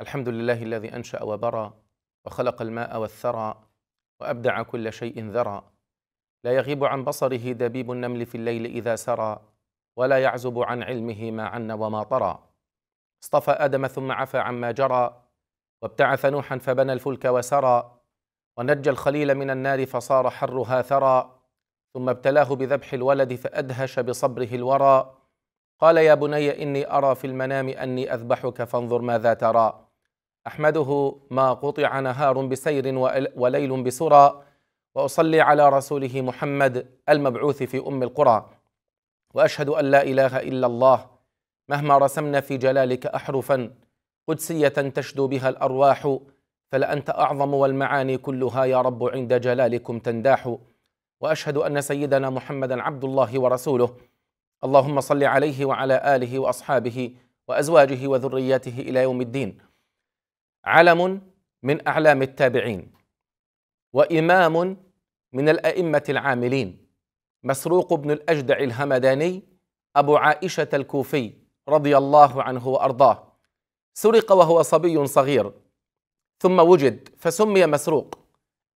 الحمد لله الذي انشا وبرى وخلق الماء والثرى وابدع كل شيء ذرى لا يغيب عن بصره دبيب النمل في الليل اذا سرى ولا يعزب عن علمه ما عن وما طرى اصطفى ادم ثم عفى عما جرى وابتعث نوحا فبنى الفلك وسرى ونجى الخليل من النار فصار حرها ثرى ثم ابتلاه بذبح الولد فأدهش بصبره الورى قال يا بني إني أرى في المنام أني أذبحك فانظر ماذا ترى أحمده ما قطع نهار بسير وليل بسرى وأصلي على رسوله محمد المبعوث في أم القرى وأشهد أن لا إله إلا الله مهما رسمنا في جلالك أحرفا قدسية تشدو بها الأرواح فلأنت أعظم والمعاني كلها يا رب عند جلالكم تنداح وأشهد أن سيدنا محمدا عبد الله ورسوله اللهم صل عليه وعلى آله وأصحابه وأزواجه وذريته إلى يوم الدين علم من أعلام التابعين وإمام من الأئمة العاملين مسروق بن الأجدع الهمداني أبو عائشة الكوفي رضي الله عنه وأرضاه سرق وهو صبي صغير ثم وجد فسمي مسروق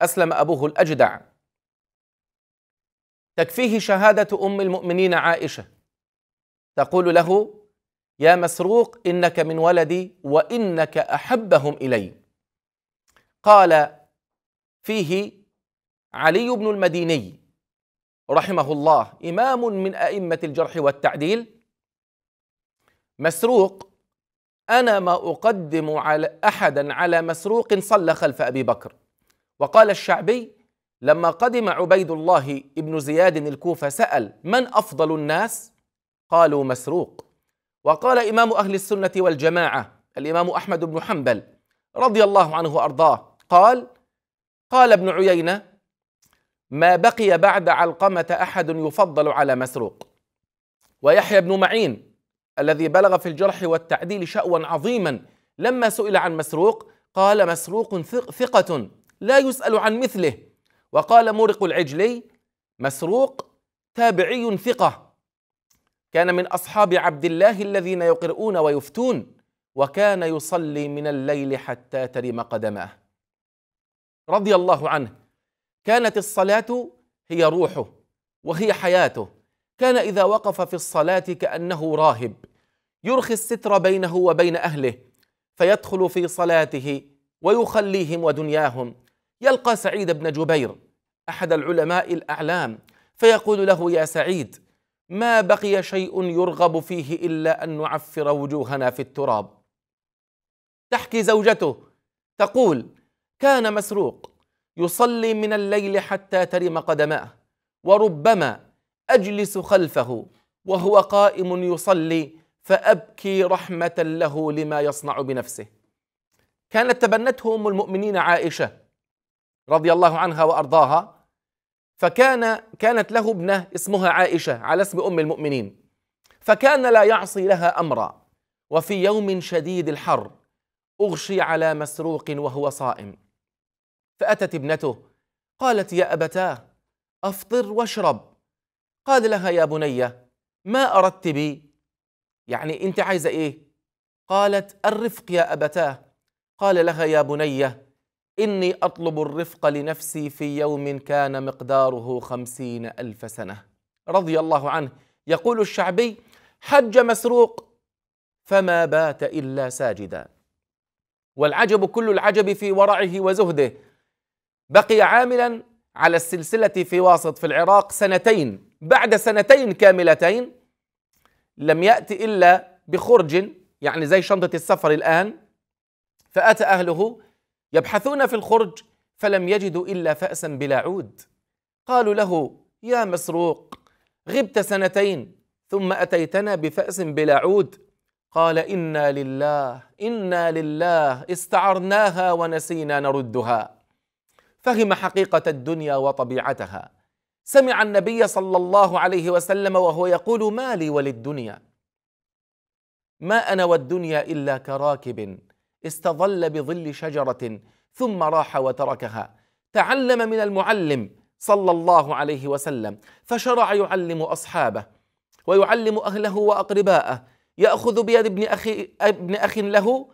اسلم ابوه الاجدع تكفيه شهاده ام المؤمنين عائشه تقول له يا مسروق انك من ولدي وانك احبهم الي قال فيه علي بن المديني رحمه الله امام من ائمه الجرح والتعديل مسروق أنا ما أقدم على أحدا على مسروق صلى خلف أبي بكر وقال الشعبي لما قدم عبيد الله ابن زياد الكوفة سأل من أفضل الناس؟ قالوا مسروق وقال إمام أهل السنة والجماعة الإمام أحمد بن حنبل رضي الله عنه وأرضاه قال قال ابن عيينة ما بقي بعد علقمة أحد يفضل على مسروق ويحيى بن معين الذي بلغ في الجرح والتعديل شأوا عظيما لما سئل عن مسروق قال مسروق ثقة لا يسأل عن مثله وقال مورق العجلي مسروق تابعي ثقة كان من أصحاب عبد الله الذين يقرؤون ويفتون وكان يصلي من الليل حتى ترم قدماه رضي الله عنه كانت الصلاة هي روحه وهي حياته كان إذا وقف في الصلاة كأنه راهب يرخي الستر بينه وبين أهله فيدخل في صلاته ويخليهم ودنياهم يلقى سعيد بن جبير أحد العلماء الأعلام فيقول له يا سعيد ما بقي شيء يرغب فيه إلا أن نعفر وجوهنا في التراب تحكي زوجته تقول كان مسروق يصلي من الليل حتى ترم قدماه وربما أجلس خلفه وهو قائم يصلي فأبكي رحمة له لما يصنع بنفسه كانت تبنته أم المؤمنين عائشة رضي الله عنها وأرضاها فكان كانت له ابنة اسمها عائشة على اسم أم المؤمنين فكان لا يعصي لها أمرا وفي يوم شديد الحر أغشي على مسروق وهو صائم فأتت ابنته قالت يا أبتاه أفطر واشرب قال لها يا بنية ما أردت بي يعني أنت عايزة إيه؟ قالت الرفق يا أبتاه قال لها يا بنية إني أطلب الرفق لنفسي في يوم كان مقداره خمسين ألف سنة رضي الله عنه يقول الشعبي حج مسروق فما بات إلا ساجدا والعجب كل العجب في ورعه وزهده بقي عاملا على السلسلة في واسط في العراق سنتين بعد سنتين كاملتين لم يأتي إلا بخرج يعني زي شنطة السفر الآن فأتى أهله يبحثون في الخرج فلم يجدوا إلا فأسا بلا عود قالوا له يا مسروق غبت سنتين ثم أتيتنا بفأس بلا عود قال إنا لله إنا لله استعرناها ونسينا نردها فهم حقيقة الدنيا وطبيعتها سمع النبي صلى الله عليه وسلم وهو يقول ما لي وللدنيا ما انا والدنيا الا كراكب استظل بظل شجره ثم راح وتركها تعلم من المعلم صلى الله عليه وسلم فشرع يعلم اصحابه ويعلم اهله واقرباءه ياخذ بيد ابن اخي ابن اخ له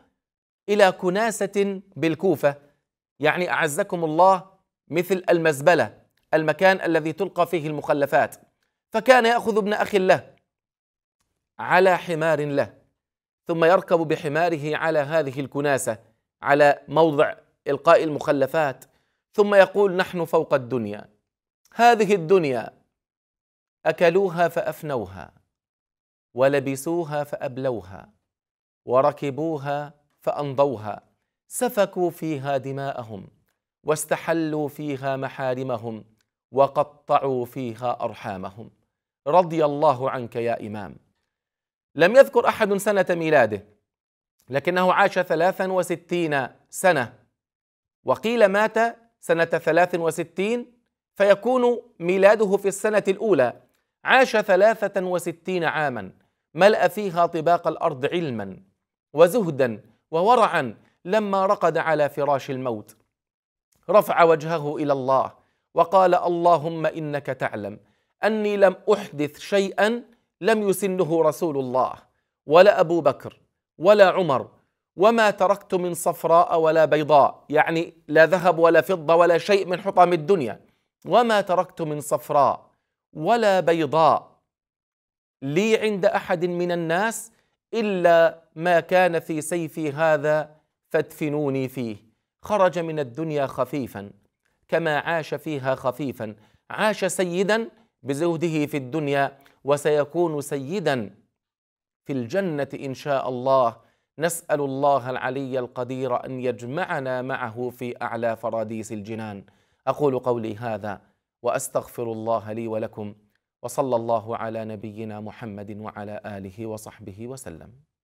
الى كناسه بالكوفه يعني اعزكم الله مثل المزبله المكان الذي تلقى فيه المخلفات فكان ياخذ ابن اخ له على حمار له ثم يركب بحماره على هذه الكناسه على موضع القاء المخلفات ثم يقول نحن فوق الدنيا هذه الدنيا اكلوها فافنوها ولبسوها فابلوها وركبوها فانضوها سفكوا فيها دماءهم واستحلوا فيها محارمهم وقطعوا فيها أرحامهم رضي الله عنك يا إمام لم يذكر أحد سنة ميلاده لكنه عاش 63 سنة وقيل مات سنة 63 فيكون ميلاده في السنة الأولى عاش 63 عاما ملأ فيها طباق الأرض علما وزهدا وورعا لما رقد على فراش الموت رفع وجهه إلى الله وقال اللهم انك تعلم اني لم احدث شيئا لم يسنه رسول الله ولا ابو بكر ولا عمر وما تركت من صفراء ولا بيضاء يعني لا ذهب ولا فضه ولا شيء من حطام الدنيا وما تركت من صفراء ولا بيضاء لي عند احد من الناس الا ما كان في سيفي هذا فادفنوني فيه خرج من الدنيا خفيفا كما عاش فيها خفيفا عاش سيدا بزهده في الدنيا وسيكون سيدا في الجنه ان شاء الله نسال الله العلي القدير ان يجمعنا معه في اعلى فراديس الجنان اقول قولي هذا واستغفر الله لي ولكم وصلى الله على نبينا محمد وعلى اله وصحبه وسلم